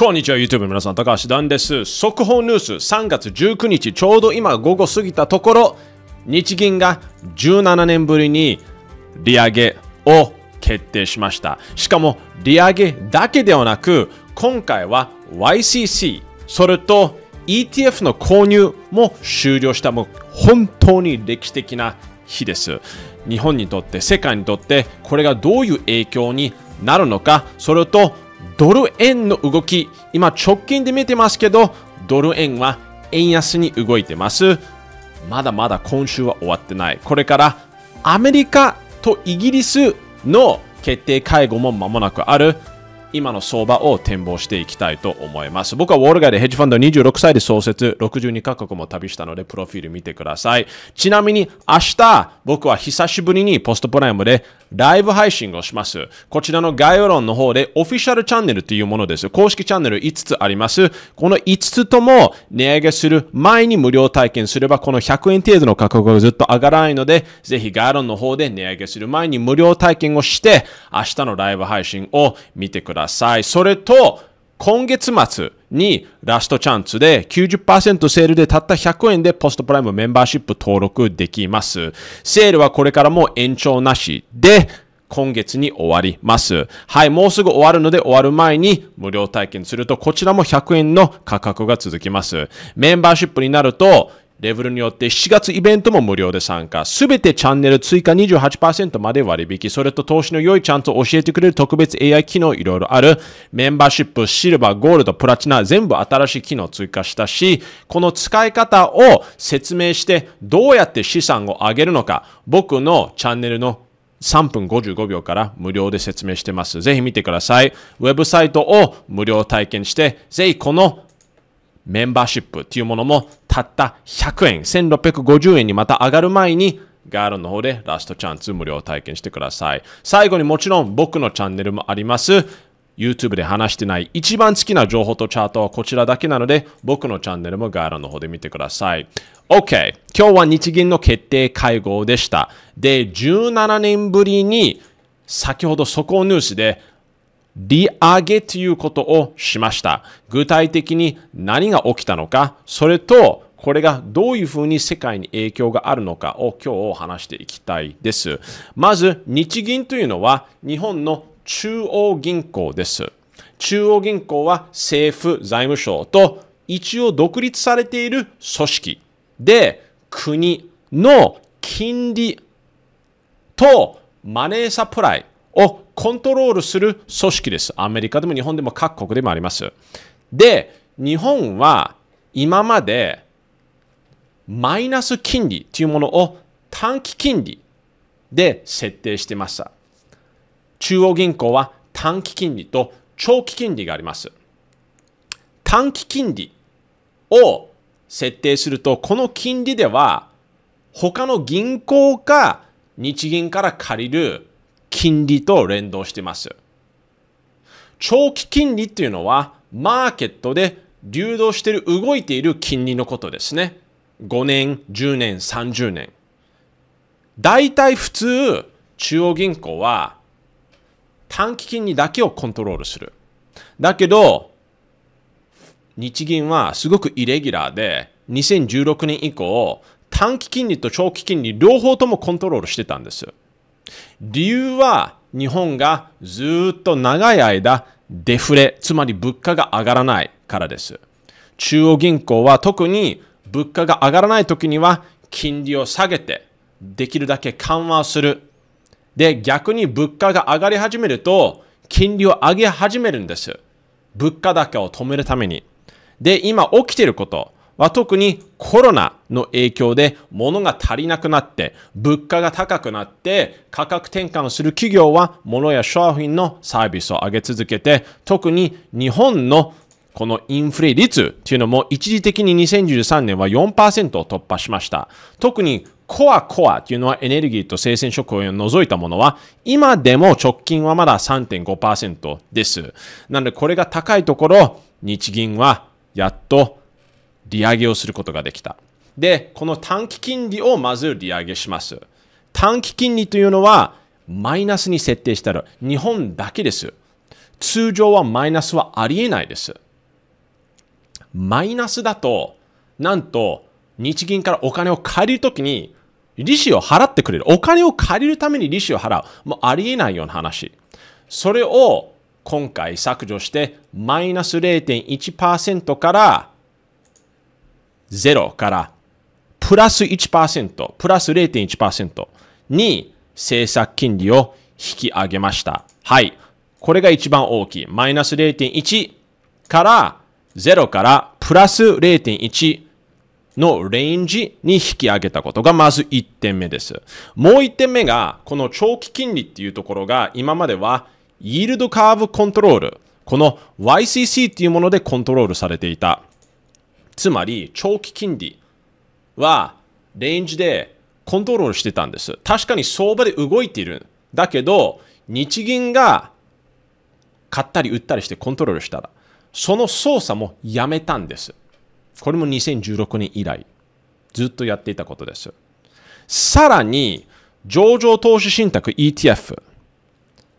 こんにちは YouTube 皆さん高橋段です速報ニュース3月19日ちょうど今午後過ぎたところ日銀が17年ぶりに利上げを決定しましたしかも利上げだけではなく今回は YCC それと ETF の購入も終了したもう本当に歴史的な日です日本にとって世界にとってこれがどういう影響になるのかそれとドル円の動き、今直近で見てますけど、ドル円は円安に動いてます。まだまだ今週は終わってない。これからアメリカとイギリスの決定会合も間もなくある。今の相場を展望していきたいと思います。僕はウォール街でヘッジファンド26歳で創設、62カ国も旅したので、プロフィール見てください。ちなみに明日、僕は久しぶりにポストプライムでライブ配信をします。こちらの概要欄の方でオフィシャルチャンネルというものです。公式チャンネル5つあります。この5つとも値上げする前に無料体験すれば、この100円程度の価格がずっと上がらないので、ぜひ概要欄の方で値上げする前に無料体験をして、明日のライブ配信を見てください。ださい。それと、今月末にラストチャンスで90%セールでたった100円でポストプライムメンバーシップ登録できます。セールはこれからも延長なしで、今月に終わります。はい、もうすぐ終わるので終わる前に無料体験するとこちらも100円の価格が続きます。メンバーシップになるとレベルによって7月イベントも無料で参加。すべてチャンネル追加28%まで割引。それと投資の良いちゃんと教えてくれる特別 AI 機能いろいろある。メンバーシップ、シルバー、ゴールド、プラチナ、全部新しい機能追加したし、この使い方を説明してどうやって資産を上げるのか。僕のチャンネルの3分55秒から無料で説明してます。ぜひ見てください。ウェブサイトを無料体験して、ぜひこのメンバーシップっていうものもたった100円、1650円にまた上がる前にガールの方でラストチャンス無料体験してください。最後にもちろん僕のチャンネルもあります。YouTube で話してない一番好きな情報とチャートはこちらだけなので僕のチャンネルもガーラの方で見てください。OK! 今日は日銀の決定会合でした。で、17年ぶりに先ほどそこをニュースで利上げということをしました。具体的に何が起きたのか、それと、これがどういうふうに世界に影響があるのかを今日話していきたいです。まず、日銀というのは日本の中央銀行です。中央銀行は政府財務省と一応独立されている組織で国の金利とマネーサプライをコントロールする組織です。アメリカでも日本でも各国でもあります。で、日本は今までマイナス金利というものを短期金利で設定してました。中央銀行は短期金利と長期金利があります。短期金利を設定すると、この金利では他の銀行か日銀から借りる金利と連動してます。長期金利っていうのは、マーケットで流動している、動いている金利のことですね。5年、10年、30年。大体普通、中央銀行は短期金利だけをコントロールする。だけど、日銀はすごくイレギュラーで、2016年以降、短期金利と長期金利両方ともコントロールしてたんです。理由は日本がずっと長い間デフレ、つまり物価が上がらないからです。中央銀行は特に物価が上がらない時には金利を下げてできるだけ緩和する。で、逆に物価が上がり始めると金利を上げ始めるんです。物価高を止めるために。で、今起きていること。特にコロナの影響で物が足りなくなって物価が高くなって価格転換をする企業は物や商品のサービスを上げ続けて特に日本のこのインフレ率っていうのも一時的に2013年は4%を突破しました。特にコアコアというのはエネルギーと生鮮食品を除いたものは今でも直近はまだ3.5%です。なのでこれが高いところ日銀はやっと利上げをすることができた。で、この短期金利をまず利上げします。短期金利というのはマイナスに設定したら日本だけです。通常はマイナスはありえないです。マイナスだと、なんと日銀からお金を借りるときに利子を払ってくれる。お金を借りるために利子を払う。もうありえないような話。それを今回削除してマイナス0.1%から0からプラス1%、プラス0.1%に政策金利を引き上げました。はい。これが一番大きい。マイナス0.1から0からプラス0.1のレンジに引き上げたことがまず1点目です。もう1点目が、この長期金利っていうところが今まではイールドカーブコントロール、この YCC っていうものでコントロールされていた。つまり長期金利はレンジでコントロールしてたんです。確かに相場で動いている。だけど、日銀が買ったり売ったりしてコントロールしたら、その操作もやめたんです。これも2016年以来、ずっとやっていたことです。さらに、上場投資信託 ETF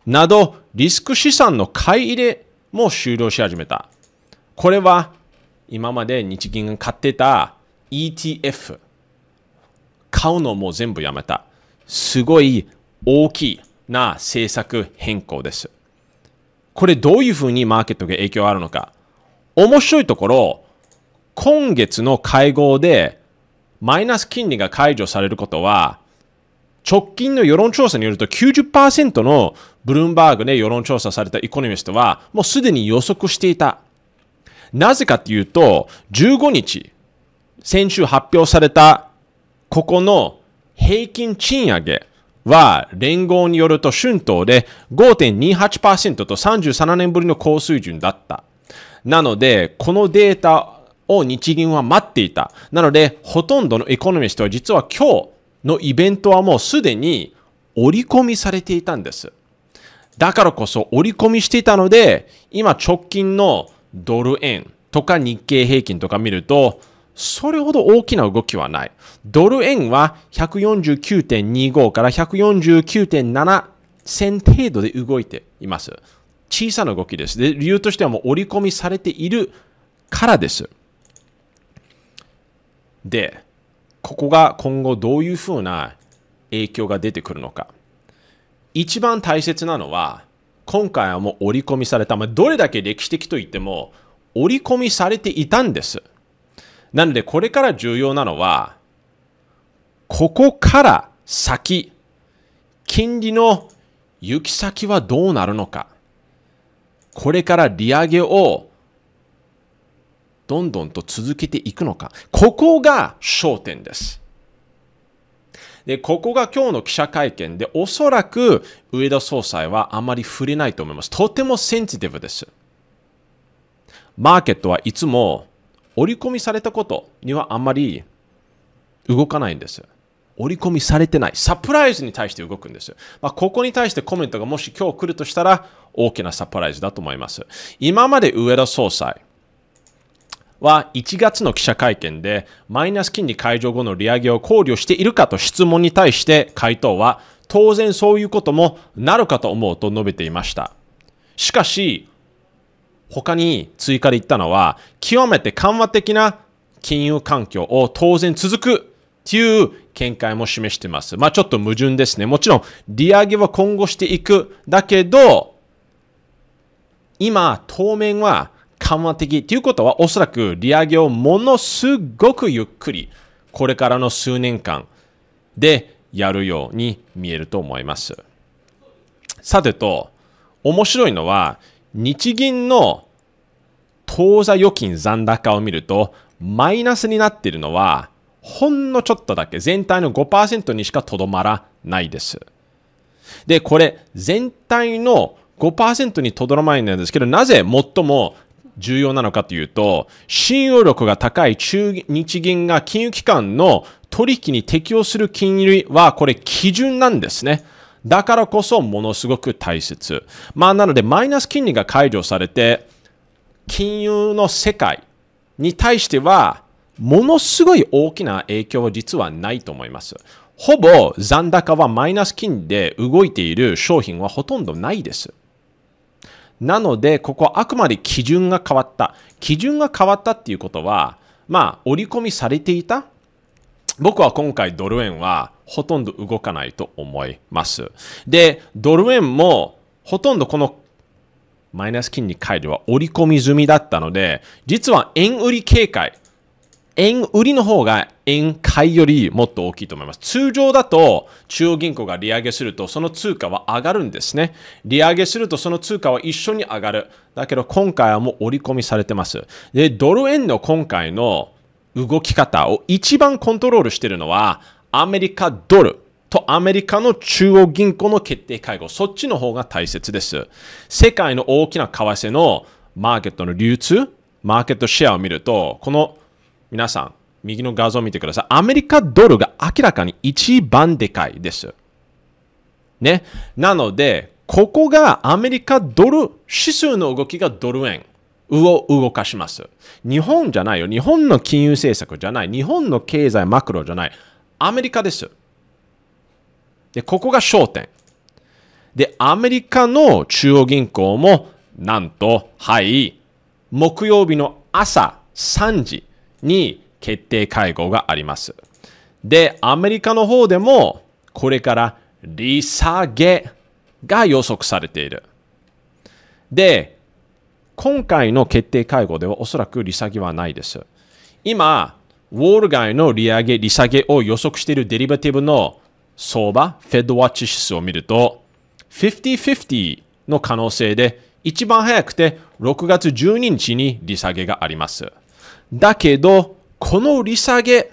などリスク資産の買い入れも終了し始めた。これは今まで日銀が買ってた ETF 買うのも全部やめたすごい大きな政策変更ですこれどういうふうにマーケットが影響あるのか面白いところ今月の会合でマイナス金利が解除されることは直近の世論調査によると90%のブルームバーグで世論調査されたエコノミストはもうすでに予測していたなぜかというと、15日、先週発表された、ここの平均賃上げは、連合によると春闘で5.28%と37年ぶりの高水準だった。なので、このデータを日銀は待っていた。なので、ほとんどのエコノミストは実は今日のイベントはもうすでに織り込みされていたんです。だからこそ織り込みしていたので、今直近のドル円とか日経平均とか見ると、それほど大きな動きはない。ドル円は149.25から149.7銭程度で動いています。小さな動きです。で理由としてはもう織り込みされているからです。で、ここが今後どういうふうな影響が出てくるのか。一番大切なのは、今回はもう折り込みされた、まあ、どれだけ歴史的といっても折り込みされていたんです。なのでこれから重要なのは、ここから先、金利の行き先はどうなるのか。これから利上げをどんどんと続けていくのか。ここが焦点です。で、ここが今日の記者会見で、おそらく上田総裁はあまり触れないと思います。とてもセンシティブです。マーケットはいつも織り込みされたことにはあんまり動かないんです。織り込みされてない。サプライズに対して動くんです。まあ、ここに対してコメントがもし今日来るとしたら大きなサプライズだと思います。今まで上田総裁、は1月の記者会見でマイナス金利解除後の利上げを考慮しているかと質問に対して回答は当然そういうこともなるかと思うと述べていました。しかし、他に追加で言ったのは極めて緩和的な金融環境を当然続くという見解も示してます。まあちょっと矛盾ですね。もちろん利上げは今後していく。だけど、今、当面は緩和的ということはおそらく利上げをものすごくゆっくりこれからの数年間でやるように見えると思います。さてと、面白いのは日銀の当座預金残高を見るとマイナスになっているのはほんのちょっとだけ全体の5%にしかとどまらないです。で、これ全体の5%にとどまらないんですけど、なぜ最も重要なのかというと、信用力が高い中日銀が金融機関の取引に適用する金利はこれ基準なんですね。だからこそものすごく大切。まあなのでマイナス金利が解除されて、金融の世界に対してはものすごい大きな影響は実はないと思います。ほぼ残高はマイナス金利で動いている商品はほとんどないです。なので、ここはあくまで基準が変わった。基準が変わったっていうことは、まあ、織り込みされていた僕は今回ドル円はほとんど動かないと思います。で、ドル円もほとんどこのマイナス金利解除は織り込み済みだったので、実は円売り警戒、円売りの方が円買いよりもっと大きいと思います。通常だと中央銀行が利上げするとその通貨は上がるんですね。利上げするとその通貨は一緒に上がる。だけど今回はもう織り込みされてます。で、ドル円の今回の動き方を一番コントロールしているのはアメリカドルとアメリカの中央銀行の決定会合、そっちの方が大切です。世界の大きな為替のマーケットの流通、マーケットシェアを見ると、この皆さん、右の画像を見てください。アメリカドルが明らかに一番でかいです。ね。なので、ここがアメリカドル指数の動きがドル円を動かします。日本じゃないよ。日本の金融政策じゃない。日本の経済マクロじゃない。アメリカです。で、ここが焦点。で、アメリカの中央銀行も、なんと、はい、木曜日の朝3時に決定会合があります。で、アメリカの方でもこれから利下げが予測されている。で、今回の決定会合ではおそらく利下げはないです。今、ウォール街の利上げ、利下げを予測しているデリバティブの相場、フェッドワッチ指数を見ると、50-50の可能性で一番早くて6月12日に利下げがあります。だけど、この利下げ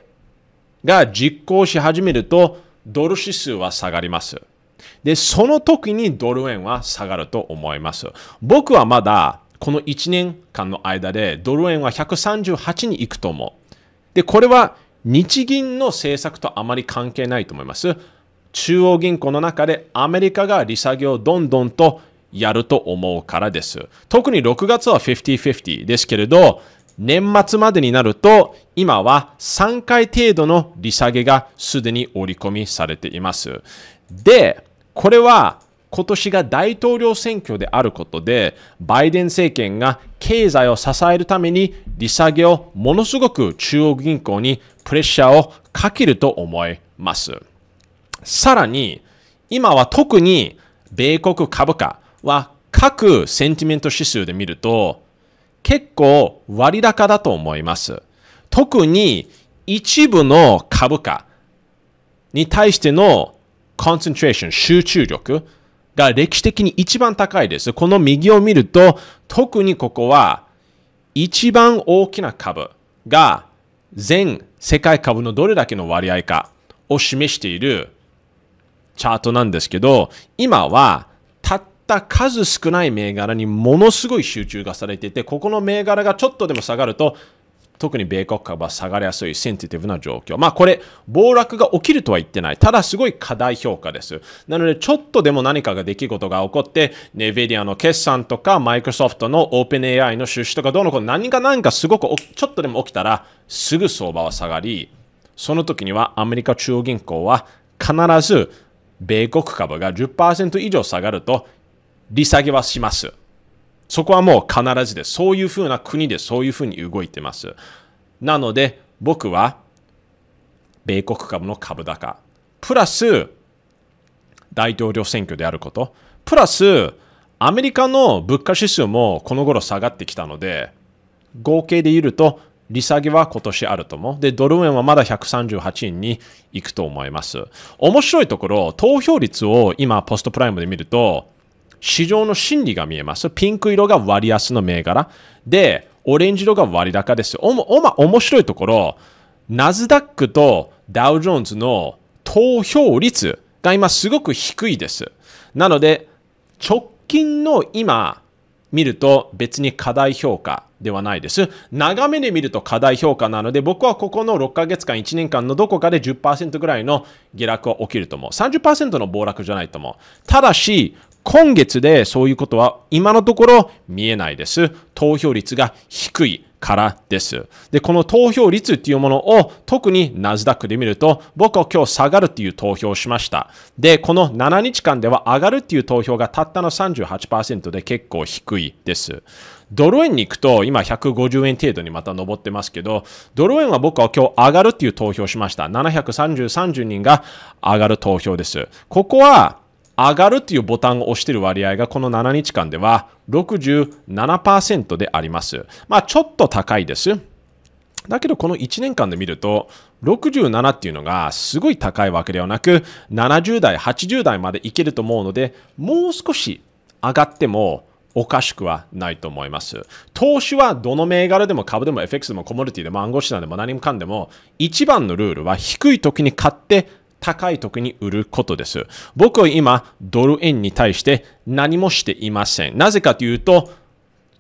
が実行し始めると、ドル指数は下がります。で、その時にドル円は下がると思います。僕はまだ、この1年間の間で、ドル円は138に行くと思う。で、これは日銀の政策とあまり関係ないと思います。中央銀行の中でアメリカが利下げをどんどんとやると思うからです。特に6月は50-50ですけれど、年末までになると、今は3回程度の利下げがすでに織り込みされています。で、これは今年が大統領選挙であることで、バイデン政権が経済を支えるために利下げをものすごく中央銀行にプレッシャーをかけると思います。さらに、今は特に米国株価は各センティメント指数で見ると結構割高だと思います。特に一部の株価に対してのコンセントレーション、集中力が歴史的に一番高いです。この右を見ると、特にここは一番大きな株が全世界株のどれだけの割合かを示しているチャートなんですけど、今はたっった数少ない銘柄にものすごい集中がされていて、ここの銘柄がちょっとでも下がると、特に米国株は下がりやすいセンシティブな状況。まあこれ、暴落が起きるとは言ってない。ただすごい過大評価です。なのでちょっとでも何かが出来事が起こって、ネベリアの決算とか、マイクロソフトのオープン AI の出資とか、どうのこうの何か何かすごくちょっとでも起きたら、すぐ相場は下がり、その時にはアメリカ中央銀行は必ず米国株が10%以上下がると利下げはします。そこはもう必ずです。そういうふうな国でそういうふうに動いてます。なので、僕は、米国株の株高、プラス、大統領選挙であること、プラス、アメリカの物価指数もこの頃下がってきたので、合計で言うと、利下げは今年あると思う。で、ドル円はまだ138円に行くと思います。面白いところ、投票率を今、ポストプライムで見ると、市場の心理が見えます。ピンク色が割安の銘柄。で、オレンジ色が割高です。おも、おま、面白いところ、ナズダックとダウジョーンズの投票率が今すごく低いです。なので、直近の今、見ると別に過大評価ではないです。長めで見ると過大評価なので、僕はここの6ヶ月間、1年間のどこかで10%ぐらいの下落は起きると思う。30%の暴落じゃないと思う。ただし、今月でそういうことは今のところ見えないです。投票率が低いからです。で、この投票率っていうものを特にナズダックで見ると、僕は今日下がるっていう投票をしました。で、この7日間では上がるっていう投票がたったの38%で結構低いです。ドル円に行くと、今150円程度にまた上ってますけど、ドル円は僕は今日上がるっていう投票しました。730、30人が上がる投票です。ここは、上がるっていうボタンを押してる割合がこの7日間では67%であります。まあちょっと高いです。だけどこの1年間で見ると67っていうのがすごい高いわけではなく70代、80代までいけると思うのでもう少し上がってもおかしくはないと思います。投資はどの銘柄でも株でも FX でもコモディティでも暗号資産でも何もかんでも一番のルールは低い時に買って高い時に売ることです。僕は今、ドル円に対して何もしていません。なぜかというと、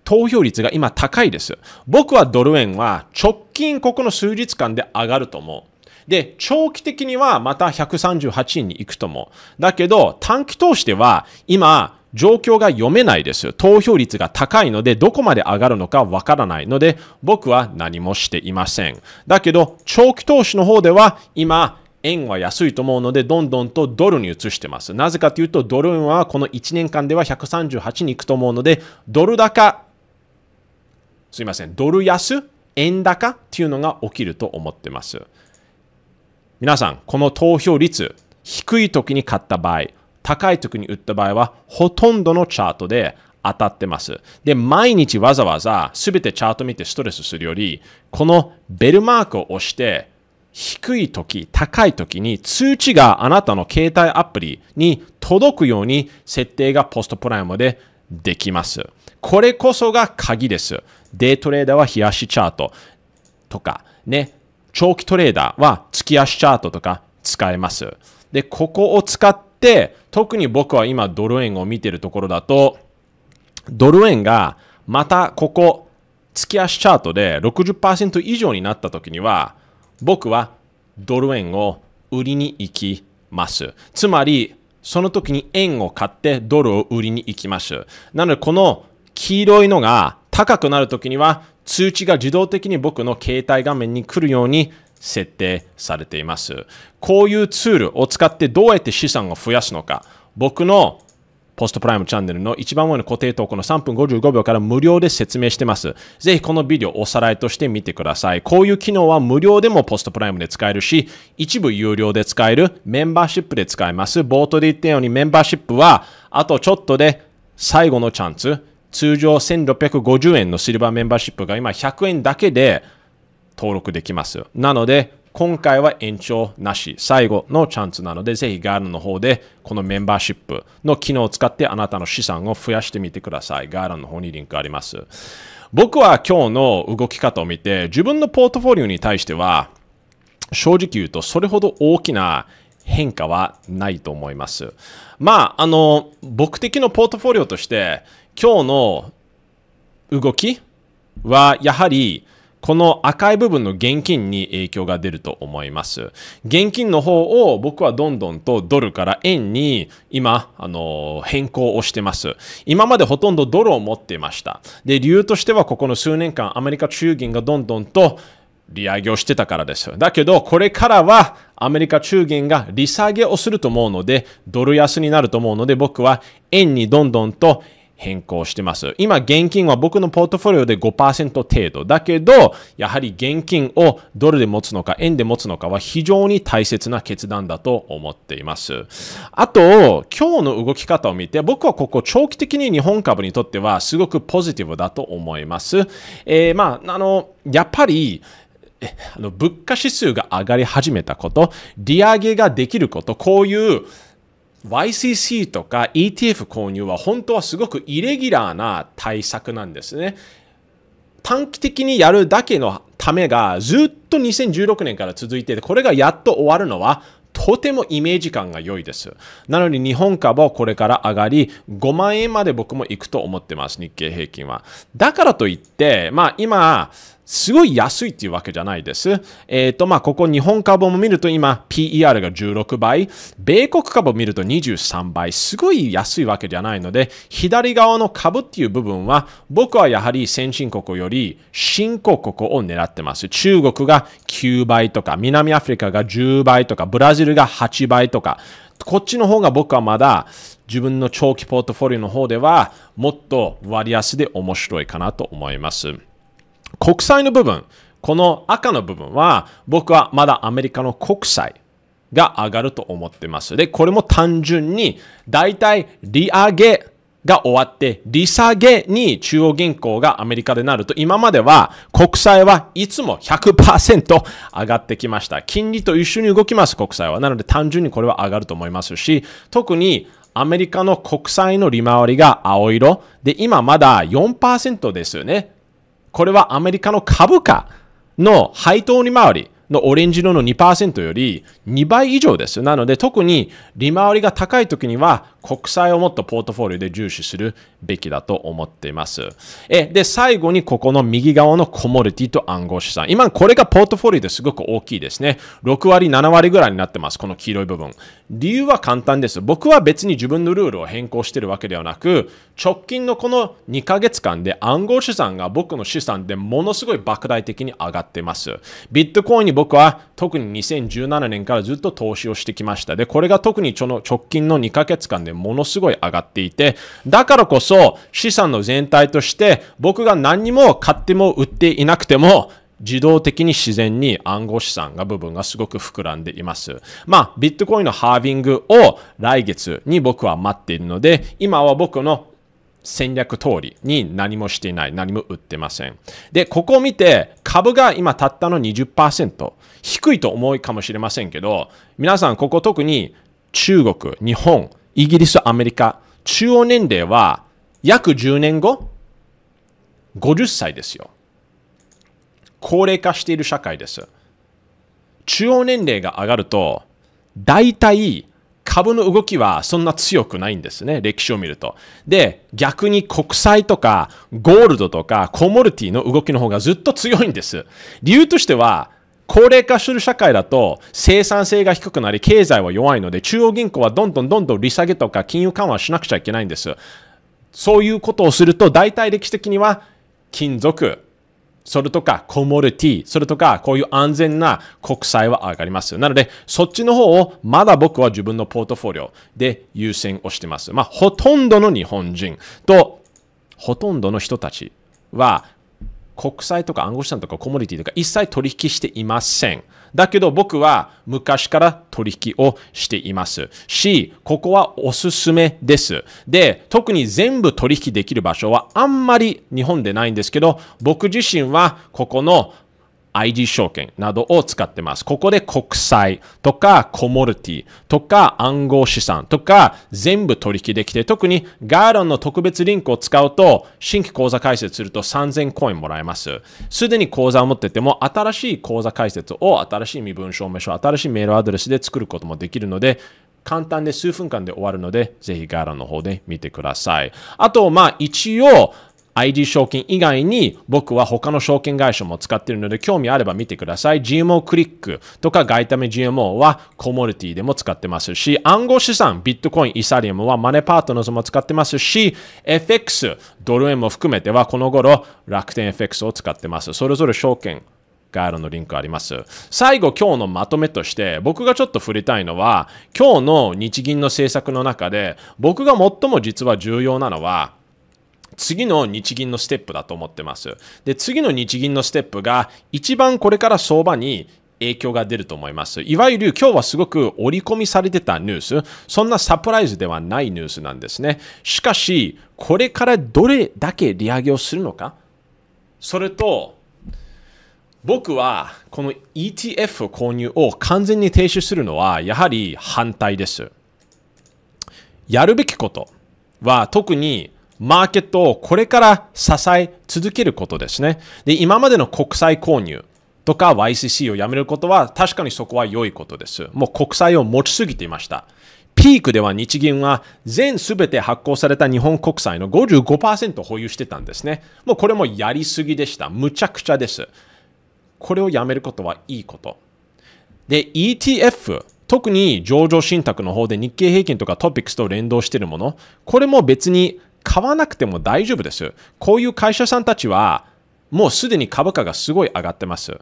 投票率が今高いです。僕はドル円は直近ここの数日間で上がると思う。で、長期的にはまた138円に行くと思う。だけど、短期投資では今、状況が読めないです。投票率が高いので、どこまで上がるのかわからないので、僕は何もしていません。だけど、長期投資の方では今、円は安いと思うので、どんどんとドルに移してます。なぜかというと、ドル円はこの1年間では138に行くと思うので、ドル高、すいません、ドル安、円高っていうのが起きると思ってます。皆さん、この投票率、低い時に買った場合、高い時に売った場合は、ほとんどのチャートで当たってます。で、毎日わざわざ全てチャート見てストレスするより、このベルマークを押して、低い時、高い時に通知があなたの携帯アプリに届くように設定がポストプライムでできます。これこそが鍵です。デイトレーダーは冷やしチャートとか、ね、長期トレーダーは月足チャートとか使えます。で、ここを使って、特に僕は今ドル円を見てるところだと、ドル円がまたここ、月足チャートで60%以上になった時には、僕はドル円を売りに行きます。つまり、その時に円を買ってドルを売りに行きます。なので、この黄色いのが高くなる時には、通知が自動的に僕の携帯画面に来るように設定されています。こういうツールを使ってどうやって資産を増やすのか。僕のポストプライムチャンネルの一番上の固定投稿の3分55秒から無料で説明してます。ぜひこのビデオおさらいとして見てください。こういう機能は無料でもポストプライムで使えるし、一部有料で使える、メンバーシップで使えます。冒頭で言ったようにメンバーシップは、あとちょっとで最後のチャンス、通常1650円のシルバーメンバーシップが今100円だけで登録できます。なので、今回は延長なし、最後のチャンスなので、ぜひガーランの方で、このメンバーシップの機能を使ってあなたの資産を増やしてみてください。ガーランの方にリンクあります。僕は今日の動き方を見て、自分のポートフォリオに対しては、正直言うと、それほど大きな変化はないと思います。まあ、あの、僕的のポートフォリオとして、今日の動きは、やはり、この赤い部分の現金に影響が出ると思います。現金の方を僕はどんどんとドルから円に今、あの変更をしてます。今までほとんどドルを持っていました。で、理由としてはここの数年間アメリカ中銀がどんどんと利上げをしてたからです。だけど、これからはアメリカ中銀が利下げをすると思うので、ドル安になると思うので、僕は円にどんどんと変更してます。今、現金は僕のポートフォリオで5%程度。だけど、やはり現金をドルで持つのか、円で持つのかは非常に大切な決断だと思っています。あと、今日の動き方を見て、僕はここ長期的に日本株にとってはすごくポジティブだと思います。えー、まあ、あの、やっぱり、あの物価指数が上がり始めたこと、利上げができること、こういう YCC とか ETF 購入は本当はすごくイレギュラーな対策なんですね。短期的にやるだけのためがずっと2016年から続いてて、これがやっと終わるのはとてもイメージ感が良いです。なのに日本株はこれから上がり、5万円まで僕も行くと思ってます、日経平均は。だからといって、まあ今、すごい安いっていうわけじゃないです。えっ、ー、と、まあ、ここ日本株も見ると今 PER が16倍、米国株を見ると23倍、すごい安いわけじゃないので、左側の株っていう部分は、僕はやはり先進国より新興国を狙ってます。中国が9倍とか、南アフリカが10倍とか、ブラジルが8倍とか、こっちの方が僕はまだ自分の長期ポートフォリオの方ではもっと割安で面白いかなと思います。国債の部分、この赤の部分は、僕はまだアメリカの国債が上がると思ってます。で、これも単純に、大体利上げが終わって、利下げに中央銀行がアメリカでなると、今までは国債はいつも100%上がってきました。金利と一緒に動きます、国債は。なので単純にこれは上がると思いますし、特にアメリカの国債の利回りが青色。で、今まだ4%ですよね。これはアメリカの株価の配当利回りのオレンジ色の2%より2倍以上です。なので特に利回りが高い時には国債をもっとポートフォリオで重視するべきだと思っています。え、で、最後にここの右側のコモディティと暗号資産。今これがポートフォリオですごく大きいですね。6割、7割ぐらいになってます。この黄色い部分。理由は簡単です。僕は別に自分のルールを変更してるわけではなく、直近のこの2ヶ月間で暗号資産が僕の資産でものすごい莫大的に上がってます。ビットコインに僕は特に2017年からずっと投資をしてきました。で、これが特にその直近の2ヶ月間でものすごい上がっていて、だからこそ資産の全体として僕が何にも買っても売っていなくても、自動的に自然に暗号資産が部分がすごく膨らんでいます。まあ、ビットコインのハービングを来月に僕は待っているので、今は僕の戦略通りに何もしていない。何も売ってません。で、ここを見て、株が今たったの20%。低いと思いかもしれませんけど、皆さんここ特に中国、日本、イギリス、アメリカ、中央年齢は約10年後、50歳ですよ。高齢化している社会です。中央年齢が上がると、大体株の動きはそんな強くないんですね、歴史を見ると。で、逆に国債とかゴールドとかコモルティの動きの方がずっと強いんです。理由としては、高齢化する社会だと生産性が低くなり経済は弱いので中央銀行はどんどんどんどん利下げとか金融緩和しなくちゃいけないんです。そういうことをすると大体歴史的には金属、それとかコモディティ、それとかこういう安全な国債は上がります。なので、そっちの方をまだ僕は自分のポートフォリオで優先をしてます。まあ、ほとんどの日本人と、ほとんどの人たちは、国債とか暗号資産とかコモディティとか一切取引していません。だけど僕は昔から取引をしていますし、ここはおすすめです。で、特に全部取引できる場所はあんまり日本でないんですけど、僕自身はここの IG 証券などを使ってます。ここで国債とかコモルティとか暗号資産とか全部取引できて、特にガーロンの特別リンクを使うと新規口座開設すると3000コインもらえます。すでに口座を持ってても新しい口座開設を新しい身分証明書、新しいメールアドレスで作ることもできるので、簡単で数分間で終わるので、ぜひガーラの方で見てください。あと、まあ一応、IG 証券以外に僕は他の証券会社も使っているので興味あれば見てください。GMO クリックとか外為 GMO はコモディティでも使ってますし、暗号資産、ビットコイン、イサリアムはマネパートナーズも使ってますし、FX、ドル円も含めてはこの頃楽天 FX を使ってます。それぞれ証券概要のリンクあります。最後、今日のまとめとして、僕がちょっと触れたいのは、今日の日銀の政策の中で、僕が最も実は重要なのは、次の日銀のステップだと思ってます。で、次の日銀のステップが一番これから相場に影響が出ると思います。いわゆる今日はすごく織り込みされてたニュース、そんなサプライズではないニュースなんですね。しかし、これからどれだけ利上げをするのか、それと、僕はこの ETF 購入を完全に停止するのはやはり反対です。やるべきことは特にマーケットをこれから支え続けることですね。で、今までの国債購入とか YCC をやめることは確かにそこは良いことです。もう国債を持ちすぎていました。ピークでは日銀は全全て発行された日本国債の55%保有してたんですね。もうこれもやりすぎでした。むちゃくちゃです。これをやめることはいいこと。で、ETF、特に上場信託の方で日経平均とかトピックスと連動しているもの、これも別に買わなくても大丈夫です。こういう会社さんたちは、もうすでに株価がすごい上がってます。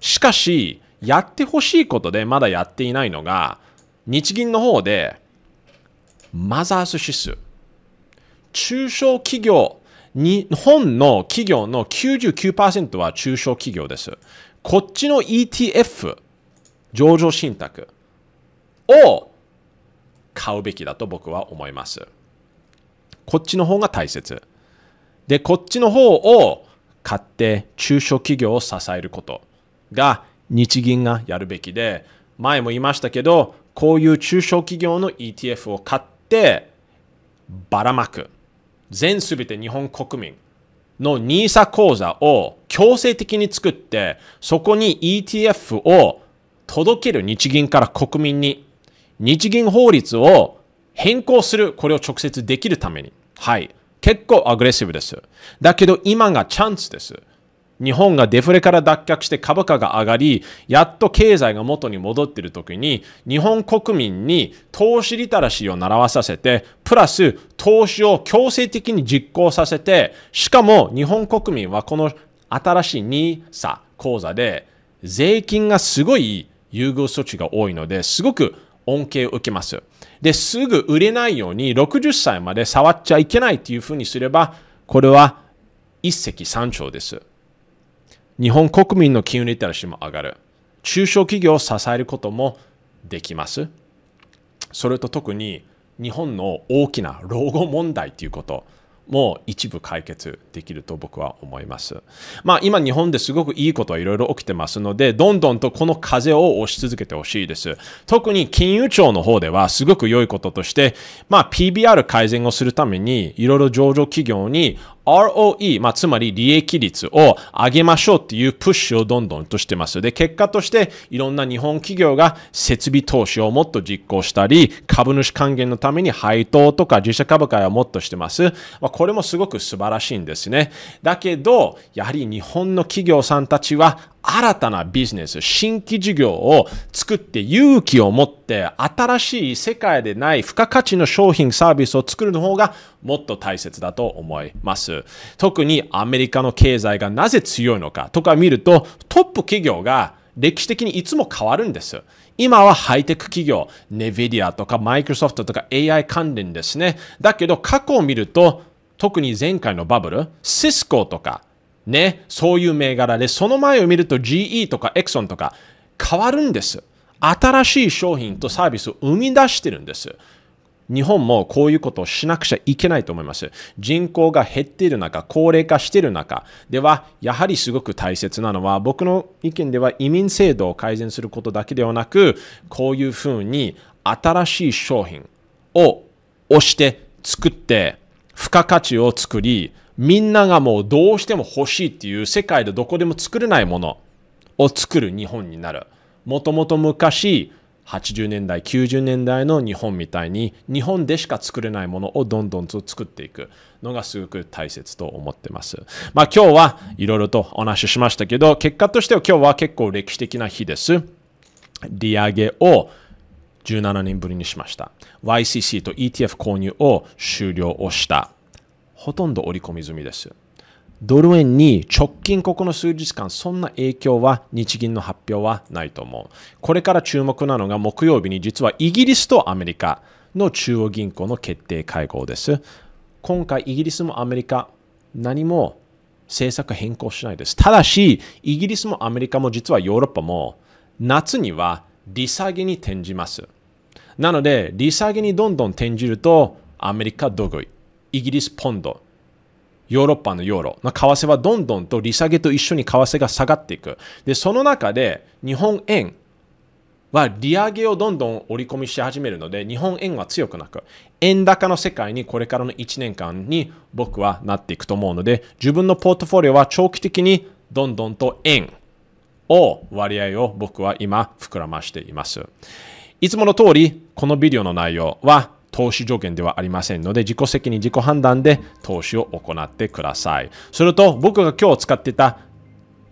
しかし、やってほしいことでまだやっていないのが、日銀の方で、マザーズ指数。中小企業、日本の企業の99%は中小企業です。こっちの ETF、上場信託を買うべきだと僕は思います。こっちの方が大切。で、こっちの方を買って中小企業を支えることが日銀がやるべきで、前も言いましたけど、こういう中小企業の ETF を買ってばらまく。全すべて日本国民の NISA 口座を強制的に作って、そこに ETF を届ける日銀から国民に、日銀法律を変更する、これを直接できるために。はい。結構アグレッシブです。だけど今がチャンスです。日本がデフレから脱却して株価が上がり、やっと経済が元に戻っている時に、日本国民に投資リテラシーを習わさせて、プラス投資を強制的に実行させて、しかも日本国民はこの新しい NISA 口座で、税金がすごい優遇措置が多いので、すごく恩恵を受けます。で、すぐ売れないように60歳まで触っちゃいけないっていうふうにすれば、これは一石三鳥です。日本国民の金融リテラシーも上がる。中小企業を支えることもできます。それと特に日本の大きな老後問題ということ。も一部解決できると僕は思います。まあ今日本ですごくいいことはいろいろ起きてますので、どんどんとこの風を押し続けてほしいです。特に金融庁の方ではすごく良いこととして、まあ PBR 改善をするためにいろいろ上場企業に ROE、まあ、つまり利益率を上げましょうっていうプッシュをどんどんとしてます。で、結果として、いろんな日本企業が設備投資をもっと実行したり、株主還元のために配当とか自社株価をもっとしてます。まあ、これもすごく素晴らしいんですね。だけど、やはり日本の企業さんたちは新たなビジネス、新規事業を作って勇気を持って新しい世界でない付加価値の商品サービスを作るの方がもっと大切だと思います。特にアメリカの経済がなぜ強いのかとか見るとトップ企業が歴史的にいつも変わるんです。今はハイテク企業、NVIDIA とか Microsoft とか AI 関連ですね。だけど過去を見ると特に前回のバブル、シスコとかね、そういう銘柄で、その前を見ると GE とかエクソンとか変わるんです。新しい商品とサービスを生み出してるんです。日本もこういうことをしなくちゃいけないと思います。人口が減っている中、高齢化している中では、やはりすごく大切なのは、僕の意見では移民制度を改善することだけではなく、こういうふうに新しい商品を押して作って、付加価値を作り、みんながもうどうしても欲しいっていう世界でどこでも作れないものを作る日本になる。もともと昔80年代90年代の日本みたいに日本でしか作れないものをどんどんと作っていくのがすごく大切と思ってますまあ今日はいろいろとお話ししましたけど結果としては今日は結構歴史的な日です利上げを17年ぶりにしました YCC と ETF 購入を終了をしたほとんど織り込み済みです。ドル円に直近ここの数日間そんな影響は日銀の発表はないと思う。これから注目なのが木曜日に実はイギリスとアメリカの中央銀行の決定会合です。今回イギリスもアメリカ何も政策変更しないです。ただし、イギリスもアメリカも実はヨーロッパも夏には利下げに転じます。なので、利下げにどんどん転じるとアメリカどぐい。イギリスポンド、ヨーロッパのヨーロの為替はどんどんと利下げと一緒に為替が下がっていく。で、その中で日本円は利上げをどんどん織り込みし始めるので、日本円は強くなく、円高の世界にこれからの1年間に僕はなっていくと思うので、自分のポートフォリオは長期的にどんどんと円を割合を僕は今膨らましています。いつもの通り、このビデオの内容は投資条件ではありませんので、自己責任、自己判断で投資を行ってください。それと、僕が今日使ってた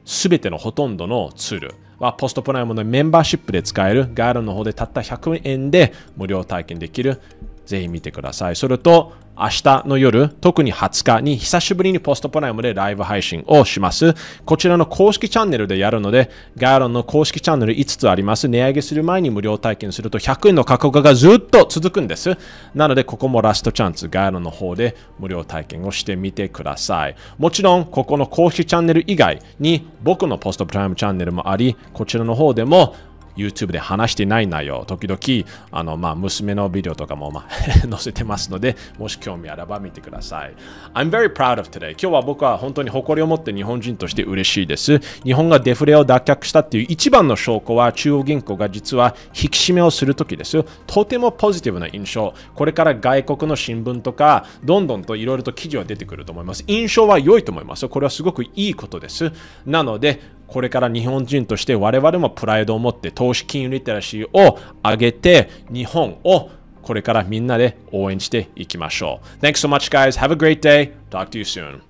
全てのほとんどのツールは、ポストプライムのメンバーシップで使える、ガイドの方でたった100円で無料体験できる、ぜひ見てください。それと、明日の夜、特に20日に久しぶりにポストプライムでライブ配信をします。こちらの公式チャンネルでやるので、ガーロンの公式チャンネル5つあります。値上げする前に無料体験すると100円の価格がずっと続くんです。なので、ここもラストチャンス、ガイロンの方で無料体験をしてみてください。もちろん、ここの公式チャンネル以外に僕のポストプライムチャンネルもあり、こちらの方でも YouTube で話してない内容、時々、あの、まあ、娘のビデオとかも、まあ 載せてますので、もし興味あれば見てください。I'm very proud of today. 今日は僕は本当に誇りを持って日本人として嬉しいです。日本がデフレを脱却したっていう一番の証拠は、中央銀行が実は引き締めをするときです。とてもポジティブな印象。これから外国の新聞とか、どんどんといろいろと記事は出てくると思います。印象は良いと思います。これはすごくいいことです。なので、これから日本人として我々もプライドを持って投資金融リテラシーを上げて日本をこれからみんなで応援していきましょう。Thanks so much guys. Have a great day. Talk to you soon.